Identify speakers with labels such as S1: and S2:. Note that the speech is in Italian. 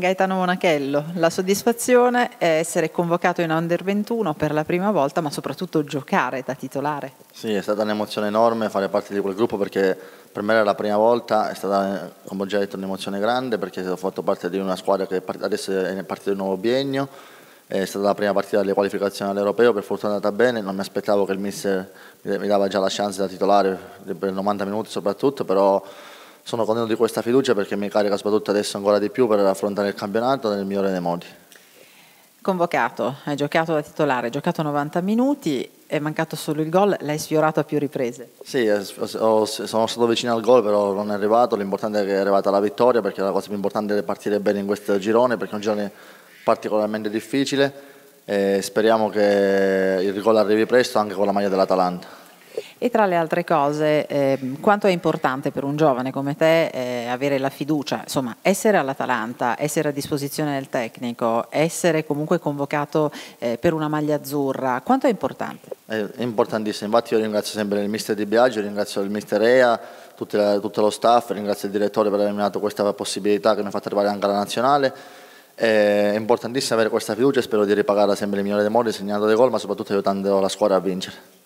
S1: Gaetano Monachello, la soddisfazione è essere convocato in Under 21 per la prima volta, ma soprattutto giocare da titolare.
S2: Sì, è stata un'emozione enorme fare parte di quel gruppo perché per me era la prima volta, è stata, come ho già detto, un'emozione grande perché ho fatto parte di una squadra che adesso è partita del nuovo biennio, è stata la prima partita delle qualificazioni all'Europeo, per fortuna è andata bene, non mi aspettavo che il mister mi dava già la chance da titolare per 90 minuti soprattutto, però sono contento di questa fiducia perché mi carica soprattutto adesso ancora di più per affrontare il campionato nel migliore dei modi.
S1: Convocato, hai giocato da titolare, hai giocato 90 minuti, è mancato solo il gol, l'hai sfiorato a più riprese.
S2: Sì, sono stato vicino al gol, però non è arrivato. L'importante è che è arrivata la vittoria, perché la cosa più importante è partire bene in questo girone, perché è un girone particolarmente difficile. E speriamo che il gol arrivi presto anche con la maglia dell'Atalanta.
S1: E tra le altre cose, eh, quanto è importante per un giovane come te eh, avere la fiducia, insomma, essere all'Atalanta, essere a disposizione del tecnico, essere comunque convocato eh, per una maglia azzurra, quanto è importante?
S2: È importantissimo, infatti io ringrazio sempre il mister Di Biagio, ringrazio il mister Rea, tutto, tutto lo staff, ringrazio il direttore per avermi dato questa possibilità che mi ha fatto arrivare anche alla nazionale. È importantissimo avere questa fiducia e spero di ripagarla sempre il migliore dei modi, segnando dei gol, ma soprattutto aiutando la squadra a vincere.